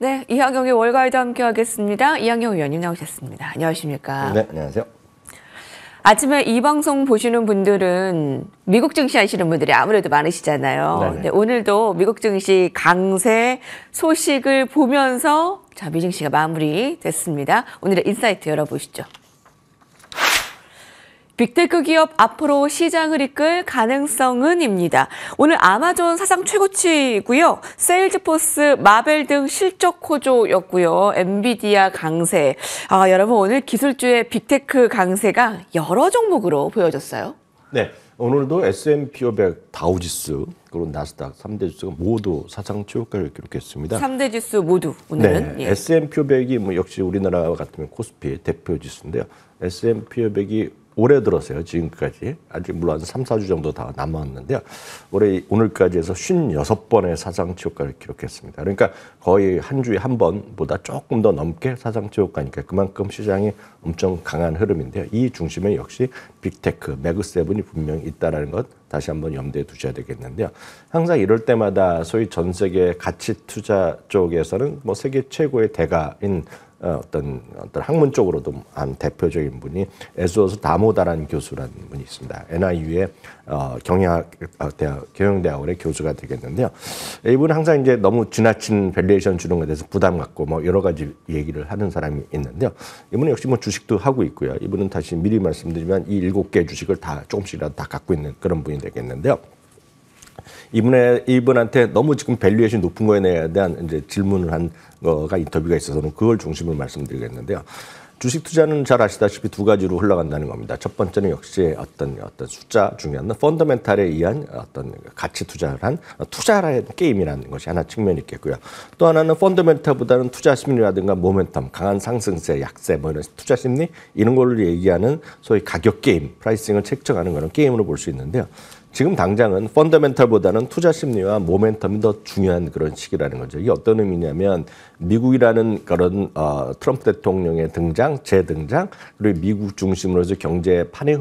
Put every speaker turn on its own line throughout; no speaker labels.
네, 이항영의 월가에도 함께하겠습니다. 이항영 의원님 나오셨습니다. 안녕하십니까? 네, 안녕하세요. 아침에 이 방송 보시는 분들은 미국 증시 하시는 분들이 아무래도 많으시잖아요. 네, 네. 오늘도 미국 증시 강세 소식을 보면서 자, 미증시가 마무리됐습니다. 오늘의 인사이트 열어보시죠. 빅테크 기업 앞으로 시장을 이끌 가능성은 입니다. 오늘 아마존 사상 최고치고요. 세일즈포스, 마벨 등 실적 호조였고요. 엔비디아 강세. 아, 여러분 오늘 기술주의 빅테크 강세가 여러 종목으로 보여졌어요.
네. 오늘도 S&P 500, 다우지수, 그리고 나스닥 3대 지수가 모두 사상 최고가를 기록했습니다. 3대
지수 모두 오늘은 네, 예. S&P
500이 뭐 역시 우리나라 같으면 코스피 대표 지수인데요. S&P 500이 올해 들었어요. 지금까지. 아직 물론 3, 4주 정도 다 남았는데요. 올해 오늘까지 해서 56번의 사상 최고가를 기록했습니다. 그러니까 거의 한 주에 한 번보다 조금 더 넘게 사상 최고가니까 그만큼 시장이 엄청 강한 흐름인데요. 이 중심에 역시 빅테크, 매그세븐이 분명히 있다라는 것 다시 한번 염두에 두셔야 되겠는데요. 항상 이럴 때마다 소위 전 세계 가치 투자 쪽에서는 뭐 세계 최고의 대가인 어, 어떤 어떤 학문 쪽으로도 한 대표적인 분이 에스워스 다모다라는 교수라는 분이 있습니다. NIU의 어, 경영학 어, 대학 경영대학원의 교수가 되겠는데요. 이분은 항상 이제 너무 지나친 밸리에이션 주는 것에 대해서 부담 갖고 뭐 여러 가지 얘기를 하는 사람이 있는데요. 이분은 역시 뭐 주식도 하고 있고요. 이분은 다시 미리 말씀드리면 이 일곱 개 주식을 다 조금씩이라도 다 갖고 있는 그런 분이 되겠는데요. 이분에 이분한테 너무 지금 밸류에이션 높은 거에 대한 이제 질문을 한 거가 인터뷰가 있어서는 그걸 중심으로 말씀드리겠는데요. 주식 투자는 잘 아시다시피 두 가지로 흘러간다는 겁니다. 첫 번째는 역시 어떤 어떤 숫자 중요한 펀더멘탈에 의한 어떤 가치 투자를 한 투자라는 게임이라는 것이 하나 측면이 있겠고요. 또 하나는 펀더멘탈보다는 투자 심리라든가 모멘텀, 강한 상승세, 약세 뭐 이런 투자 심리 이런 걸로 얘기하는 소위 가격 게임, 프라이싱을 책정하는 그런 게임으로 볼 수 있는데요. 지금 당장은 펀더멘털보다는 투자 심리와 모멘텀이 더 중요한 그런 시기라는 거죠. 이게 어떤 의미냐면 미국이라는 그런 어, 트럼프 대통령의 등장, 재등장, 그리고 미국 중심으로 해서 경제 판에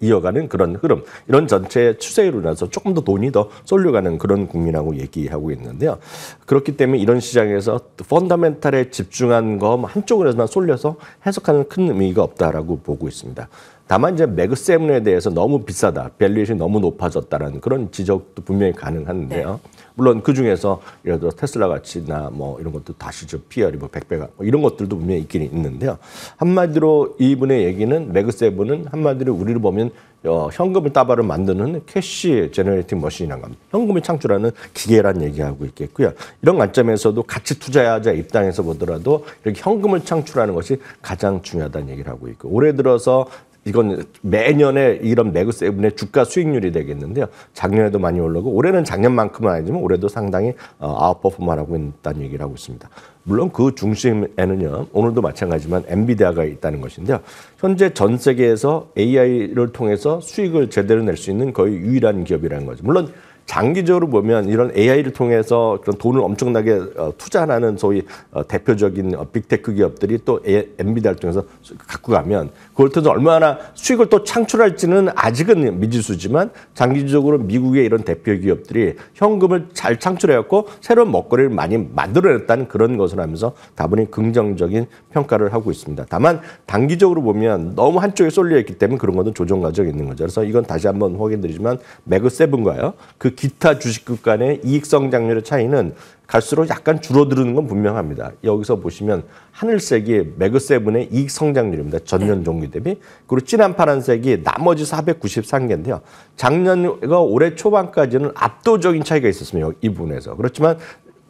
이어가는 그런 흐름 이런 전체 추세로 인해서 조금 더 돈이 더 쏠려가는 그런 국민하고 얘기하고 있는데요. 그렇기 때문에 이런 시장에서 펀더멘탈에 집중한 거 한쪽으로만 쏠려서 해석하는 큰 의미가 없다라고 보고 있습니다. 다만 이제 매그 세븐에 대해서 너무 비싸다, 밸류에이션이 너무 높아졌다라는 그런 지적도 분명히 가능한데요. 네. 물론 그 중에서 예를 들어 테슬라 가치나 뭐 이런 것도 다시 저 PR이 뭐 100배가 뭐 이런 것들도 분명히 있긴 있는데요. 한마디로 이분의 얘기는 매그 세븐은 한마디로 우리를 보면 어, 현금을 따바로 만드는 캐시 제너레이팅 머신이란 겁니다. 현금을 창출하는 기계란 얘기하고 있겠고요. 이런 관점에서도 같이 투자자 하 입장에서 보더라도 이렇게 현금을 창출하는 것이 가장 중요하다는 얘기를 하고 있고 올해 들어서 이건 매년에 이런 매그세븐의 주가 수익률이 되겠는데요. 작년에도 많이 올라오고 올해는 작년만큼은 아니지만 올해도 상당히 아웃퍼포먼하고 어, 있다는 얘기를 하고 있습니다. 물론 그 중심에는요. 오늘도 마찬가지지만 엔비디아가 있다는 것인데요. 현재 전 세계에서 AI를 통해서 수익을 제대로 낼 수 있는 거의 유일한 기업이라는 거죠. 물론 장기적으로 보면 이런 AI를 통해서 그런 돈을 엄청나게 어, 투자하는 소위 어, 대표적인 어, 빅테크 기업들이 또 엔비디아를 통해서 갖고 가면 그걸 통해서 얼마나 수익을 또 창출할지는 아직은 미지수지만 장기적으로 미국의 이런 대표 기업들이 현금을 잘 창출해갖고 새로운 먹거리를 많이 만들어냈다는 그런 것을 하면서 다분히 긍정적인 평가를 하고 있습니다. 다만 단기적으로 보면 너무 한쪽에 쏠려 있기 때문에 그런 것은 조정 과정이 있는 거죠. 그래서 이건 다시 한번 확인드리지만 매그 세븐과요. 그 기타 주식급 간의 이익 성장률의 차이는 갈수록 약간 줄어드는 건 분명합니다. 여기서 보시면 하늘색이 매그세븐의 이익 성장률입니다. 전년 종기 네. 대비. 그리고 진한 파란색이 나머지 493개인데요. 작년과 올해 초반까지는 압도적인 차이가 있었습니다. 이 부분에서. 그렇지만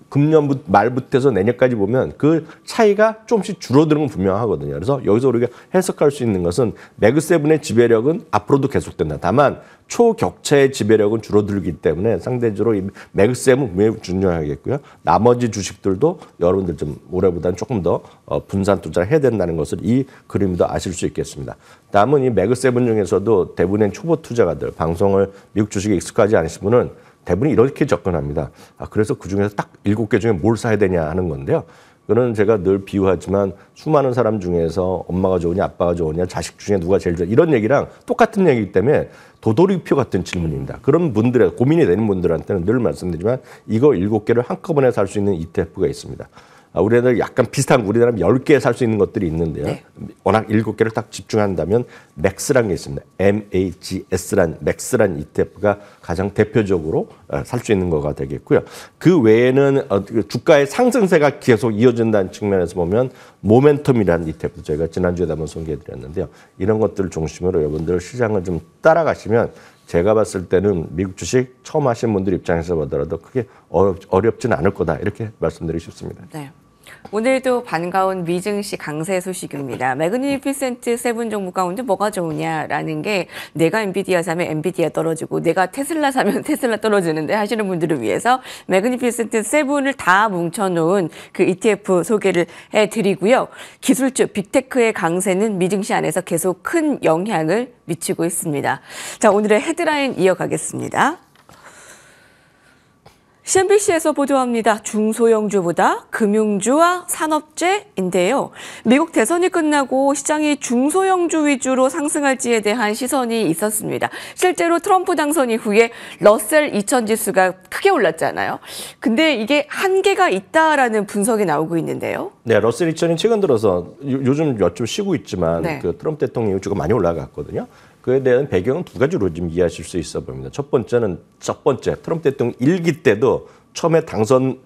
금년 말부터서 해 내년까지 보면 그 차이가 조금씩 줄어드는 건 분명하거든요. 그래서 여기서 우리가 해석할 수 있는 것은 매그세븐의 지배력은 앞으로도 계속된다. 다만 초격차의 지배력은 줄어들기 때문에 상대적으로 이 매그세븐은 매우 중요하겠고요. 나머지 주식들도 여러분들 좀 올해보다는 조금 더 어, 분산 투자를 해야 된다는 것을 이 그림도 아실 수 있겠습니다. 다음은 이 매그세븐 중에서도 대부분의 초보 투자가들, 방송을 미국 주식에 익숙하지 않으신 분은 대부분이 이렇게 접근합니다. 아, 그래서 그 중에서 딱 일곱 개 중에 뭘 사야 되냐 하는 건데요. 그는 거 제가 늘 비유하지만 수많은 사람 중에서 엄마가 좋으냐 아빠가 좋으냐 자식 중에 누가 제일 좋냐 이런 얘기랑 똑같은 얘기이기 때문에 도돌이표 같은 질문입니다. 그런 분들의 고민이 되는 분들한테는 늘 말씀드리지만 이거 일곱 개를 한꺼번에 살 수 있는 ETF가 있습니다. 아, 우리는 약간 비슷한 우리나라 10개 살 수 있는 것들이 있는데요. 네. 워낙 7개를 딱 집중한다면 맥스라는 게 있습니다. MAGS란 맥스란 ETF가 가장 대표적으로 어, 살수 있는 거가 되겠고요. 그 외에는 어, 그 주가의 상승세가 계속 이어진다는 측면에서 보면 모멘텀이라는 ETF도 저희가 지난주에 한번 소개해 드렸는데요. 이런 것들을 중심으로 여러분들 시장을 좀 따라가시면 제가 봤을 때는 미국 주식 처음 하신 분들 입장에서 보더라도 크게 어렵, 어렵지는 않을 거다 이렇게 말씀드리고 싶습니다.
네. 오늘도 반가운 미증시 강세 소식입니다. 매그니피센트 세븐 종목 가운데 뭐가 좋으냐라는 게 내가 엔비디아 사면 엔비디아 떨어지고 내가 테슬라 사면 테슬라 떨어지는데 하시는 분들을 위해서 매그니피센트 세븐을 다 뭉쳐놓은 그 ETF 소개를 해드리고요. 기술주 빅테크의 강세는 미증시 안에서 계속 큰 영향을 미치고 있습니다. 자, 오늘의 헤드라인 이어가겠습니다. CNBC에서 보도합니다. 중소형주보다 금융주와 산업재인데요. 미국 대선이 끝나고 시장이 중소형주 위주로 상승할지에 대한 시선이 있었습니다. 실제로 트럼프 당선 이후에 러셀 2000 지수가 크게 올랐잖아요. 근데 이게 한계가 있다라는 분석이 나오고 있는데요.
네, 러셀 2000이 최근 들어서 요즘 몇 주 쉬고 있지만 네. 그 트럼프 대통령 이후가 많이 올라갔거든요. 그에 대한 배경은 두 가지로 좀 이해하실 수 있어 보입니다. 첫 번째는 첫 번째 트럼프 대통령 일기 때도 처음에 당선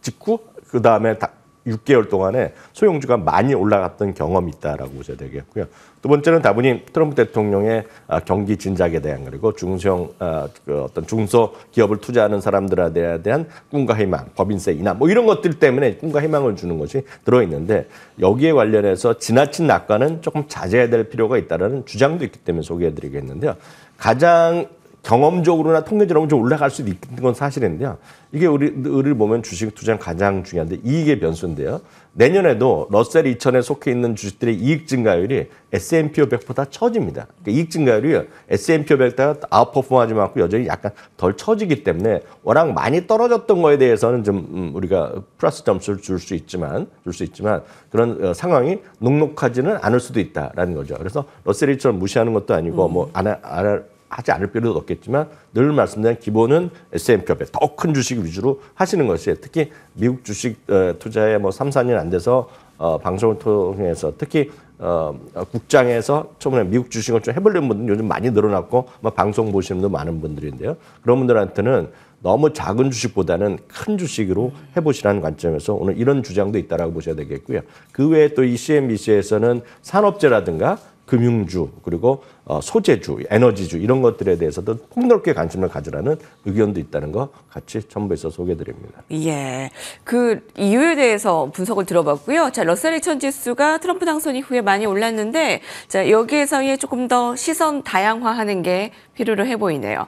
직후 그 다음에 6개월 동안에 소형주가 많이 올라갔던 경험이 있다라고 보셔야 되겠고요. 두 번째는 다분히 트럼프 대통령의 아, 경기 진작에 대한 그리고 중소형 아, 그 어떤 중소 기업을 투자하는 사람들에 대한 꿈과 희망, 법인세 인하 뭐 이런 것들 때문에 꿈과 희망을 주는 것이 들어 있는데 여기에 관련해서 지나친 낙관은 조금 자제해야 될 필요가 있다라는 주장도 있기 때문에 소개해 드리겠는데요. 가장 경험적으로나 통계적으로 좀 올라갈 수도 있는 건 사실인데요. 이게 우리, 를 보면 주식 투자는 가장 중요한데 이익의 변수인데요. 내년에도 러셀 2000에 속해 있는 주식들의 이익 증가율이 S&P 500보다 처집니다. 그러니까 이익 증가율이 S&P 500보다 아웃퍼폼하지 않고 여전히 약간 덜 처지기 때문에 워낙 많이 떨어졌던 거에 대해서는 좀 음, 우리가 플러스 점수를 줄 수 있지만 줄 수 있지만 그런 어, 상황이 녹록하지는 않을 수도 있다라는 거죠. 그래서 러셀 2 0 0 0 무시하는 것도 아니고 음. 뭐안 할안 하지 않을 필요도 없겠지만 늘 말씀드린 기본은 S&P 500더큰 주식 위주로 하시는 것이 특히 미국 주식 어, 투자에 뭐 3, 4년 안 돼서 어, 방송을 통해서 특히 어, 국장에서 처음에 미국 주식을 좀 해보려는 분들 요즘 많이 늘어났고 아마 뭐 방송 보시는 분도 많은 분들인데요. 그런 분들한테는 너무 작은 주식보다는 큰 주식으로 해보시라는 관점에서 오늘 이런 주장도 있다라고 보셔야 되겠고요. 그 외에 또이 CNBC에서는 산업재라든가 금융주 그리고 어, 소재주, 에너지주 이런 것들에 대해서도 폭넓게 관심을 가지라는 의견도 있다는 거 같이 첨부해서 소개드립니다.
예, 그 이유에 대해서 분석을 들어봤고요. 자, 러셀 2000 지수가 트럼프 당선 이후에 많이 올랐는데 자 여기에서의 조금 더 시선 다양화하는 게 필요로 해 보이네요.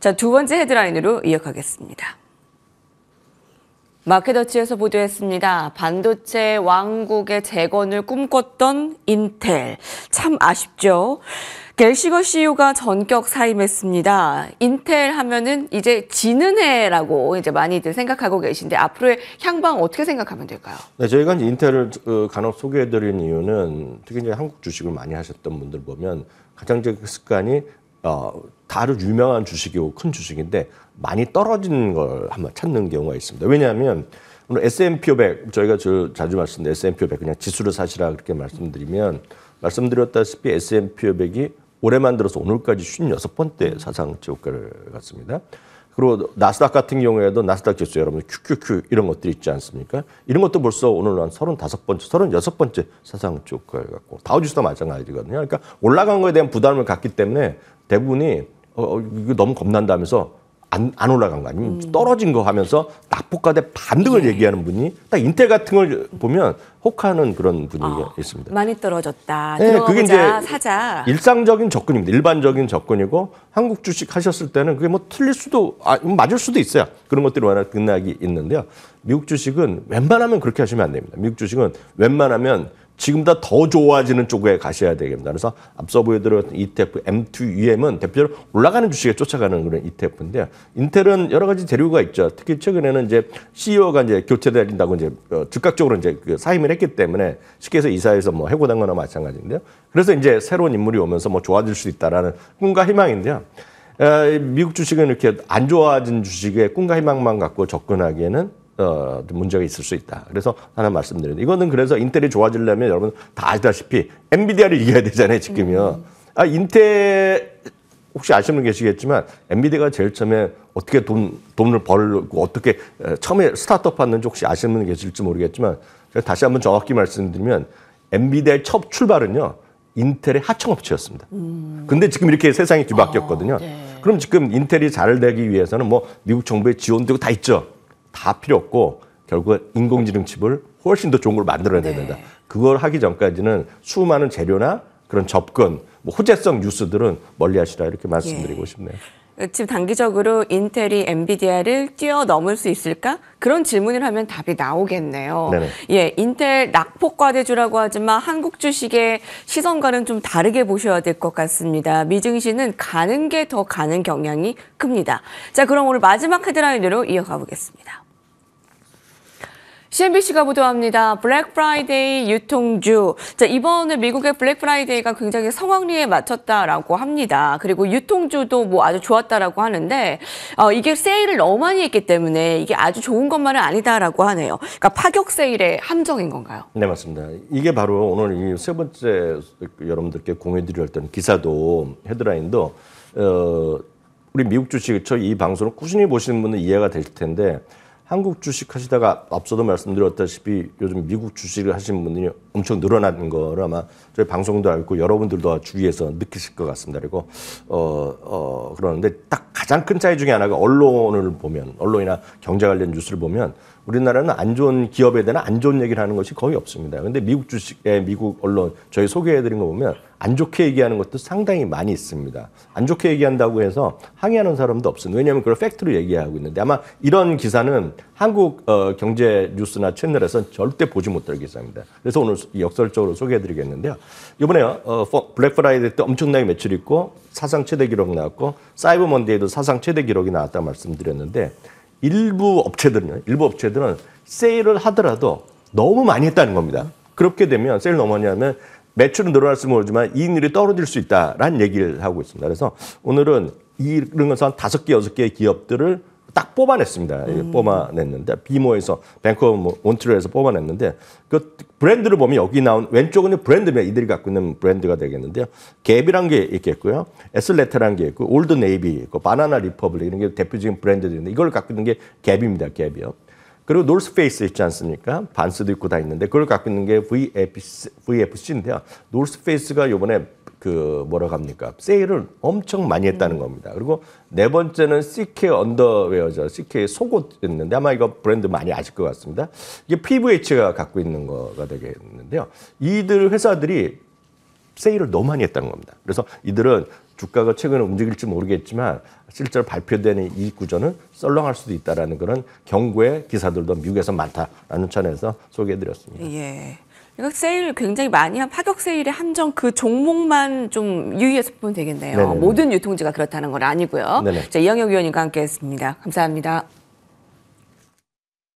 자, 두 번째 헤드라인으로 이어가겠습니다. 마켓더치에서 보도했습니다. 반도체 왕국의 재건을 꿈꿨던 인텔. 참 아쉽죠. 갤시거 CEO가 전격 사임했습니다. 인텔 하면은 이제 지는 해라고 이제 많이들 생각하고 계신데 앞으로의 향방 어떻게 생각하면 될까요?
네, 저희가 이제 인텔을 어, 간혹 소개해드린 이유는 특히 이제 한국 주식을 많이 하셨던 분들 보면 가장 제 그 습관이 어, 다른 유명한 주식이고 큰 주식인데 많이 떨어진걸 한번 찾는 경우가 있습니다. 왜냐하면 오늘 S&P 500 저희가 저 자주 말씀드린 S&P 500 그냥 지수를 사시라 그렇게 말씀드리면 말씀드렸다시피 S&P 500이 올해만 들어서 오늘까지 56번째 사상 최고가를 갔습니다. 그리고 나스닥 같은 경우에도 나스닥 지수 여러분 QQQ 이런 것들 이 있지 않습니까? 이런 것도 벌써 오늘 한 35번째, 36번째 사상 주가를 갖고 다우지수도 마찬가지거든요. 그러니까 올라간 거에 대한 부담을 갖기 때문에 대부분이 어, 어, 이거 너무 겁난다면서 안, 안 올라간 거 아니면 음. 떨어진 거 하면서 낙폭과대 반등을 예. 얘기하는 분이 딱 인텔 같은 걸 보면 혹하는 그런 분이 위 어, 있습니다.
많이 떨어졌다. 네, 그게 이제 사자.
일상적인 접근입니다. 일반적인 접근이고 한국 주식 하셨을 때는 그게 뭐 틀릴 수도 아, 뭐 맞을 수도 있어요. 그런 것들이 워낙 끝나기 있는데요. 미국 주식은 웬만하면 그렇게 하시면 안 됩니다. 미국 주식은 웬만하면 지금보다 더 좋아지는 쪽에 가셔야 되겠습니다. 그래서 앞서 보여드렸던 ETF M2UM은 대표적으로 올라가는 주식에 쫓아가는 그런 ETF인데 인텔은 여러 가지 재료가 있죠. 특히 최근에는 이제 CEO가 이제 교체된다고 이제 어, 즉각적으로 이제 그 사임을 했기 때문에 쉽게 해서 이사해서 뭐 해고된 거나 마찬가지인데요. 그래서 이제 새로운 인물이 오면서 뭐 좋아질 수 있다라는 꿈과 희망인데요. 미국 주식은 이렇게 안 좋아진 주식에 꿈과 희망만 갖고 접근하기에는 어, 문제가 있을 수 있다. 그래서 하나 말씀드리는 이거는 그래서 인텔이 좋아지려면 여러분 다 아시다시피 엔비디아를 이겨야 되잖아요, 지금요. 음. 아, 인텔 혹시 아시는 분 계시겠지만 엔비디아가 제일 처음에 어떻게 돈 돈을 벌고 어떻게 처음에 스타트업 하는지 혹시 아시는 분 계실지 모르겠지만 제가 다시 한번 정확히 말씀드리면 엔비디아의 첫 출발은요. 인텔의 하청업체였습니다. 음. 근데 지금 이렇게 세상이 뒤바뀌었거든요. 아, 네. 그럼 지금 인텔이 잘 되기 위해서는 뭐 미국 정부의 지원되고 다 있죠. 다 필요 없고 결국은 인공지능 칩을 훨씬 더 좋은 걸 만들어내야 된다. 네. 그걸 하기 전까지는 수많은 재료나 그런 접근, 뭐 호재성 뉴스들은 멀리하시라 이렇게 예. 말씀드리고 예. 싶네요.
지금 단기적으로 인텔이 엔비디아를 뛰어넘을 수 있을까? 그런 질문을 하면 답이 나오겠네요. 네네. 예, 인텔 낙폭과대주라고 하지만 한국 주식의 시선과는 좀 다르게 보셔야 될 것 같습니다. 미증시는 가는 게 더 가는 경향이 큽니다. 자, 그럼 오늘 마지막 헤드라인으로 이어가 보겠습니다. CNBC가 보도합니다. 블랙 프라이데이 유통주. 자, 이번에 미국의 블랙 프라이데이가 굉장히 성황리에 맞췄다라고 합니다. 그리고 유통주도 뭐 아주 좋았다라고 하는데, 어, 이게 세일을 너무 많이 했기 때문에 이게 아주 좋은 것만은 아니다라고 하네요. 그러니까 파격 세일의 함정인 건가요?
네, 맞습니다. 이게 바로 오늘 이 세 번째 여러분들께 공유 드렸던 기사도 헤드라인도, 어, 우리 미국 주식, 저 이 방송을 꾸준히 보시는 분은 이해가 될 텐데, 한국 주식 하시다가 앞서도 말씀드렸다시피 요즘 미국 주식을 하시는 분들이 엄청 늘어난 거를 아마 저희 방송도 알고 여러분들도 주위에서 느끼실 것 같습니다. 그리고 어, 어, 그러는데 딱 가장 큰 차이 중에 하나가 언론을 보면 언론이나 경제 관련 뉴스를 보면 우리나라는 안 좋은 기업에 대한 안 좋은 얘기를 하는 것이 거의 없습니다. 근데 미국 주식에 미국 언론 저희 소개해드린 거 보면 안 좋게 얘기하는 것도 상당히 많이 있습니다. 안 좋게 얘기한다고 해서 항의하는 사람도 없습니다. 왜냐하면 그걸 팩트로 얘기하고 있는데 아마 이런 기사는 한국 어, 경제 뉴스나 채널에서 절대 보지 못할 기사입니다. 그래서 오늘 역설적으로 소개해드리겠는데요. 이번에 어, 블랙 프라이데이 때 엄청나게 매출 있고 사상 최대 기록 나왔고 사이버 먼데이도 사상 최대 기록이 나왔다 말씀드렸는데 일부 업체들은요. 일부 업체들은 세일을 하더라도 너무 많이 했다는 겁니다. 그렇게 되면 세일 너무 하냐면 매출은 늘어날지 모르지만 이익률이 떨어질 수 있다라는 얘기를 하고 있습니다. 그래서 오늘은 이런 것은 다섯 개 여섯 개의 기업들을 딱 뽑아냈습니다. 음. 뽑아냈는데 비모에서 뱅크 오브 트리에서 뽑아냈는데 그 브랜드를 보면 여기 나온 왼쪽은 브랜드면 이들이 갖고 있는 브랜드가 되겠는데요. 갭이란 게 있겠고요. 에슬레테란게 있고 올드 네이비 있고 바나나 리퍼블릭 이런 게 대표적인 브랜드들인데 이걸 갖고 있는 게 갭입니다. 갭이요. 그리고 노스페이스 있지 않습니까? 반스도 입고 다 있는데 그걸 갖고 있는 게 VFC, VFC인데요. 노스페이스가 요번에 그 뭐라 고 합니까 세일을 엄청 많이 했다는 음. 겁니다. 그리고 네 번째는 CK 언더웨어죠. CK 속옷였는데 아마 이거 브랜드 많이 아실 것 같습니다. 이게 PVH가 갖고 있는 거가 되겠는데요. 이들 회사들이 세일을 너무 많이 했다는 겁니다. 그래서 이들은 주가가 최근에 움직일지 모르겠지만 실제로 발표되는 이 구조는 썰렁할 수도 있다라는 그런 경고의 기사들도 미국에서 많다라는 차원에서 소개해드렸습니다.
예. 이거 세일 굉장히 많이 한 파격 세일의 한정 그 종목만 좀 유의해서 보면 되겠네요. 네네네. 모든 유통지가 그렇다는 건 아니고요. 자, 이영혁 위원님과 함께했습니다. 감사합니다.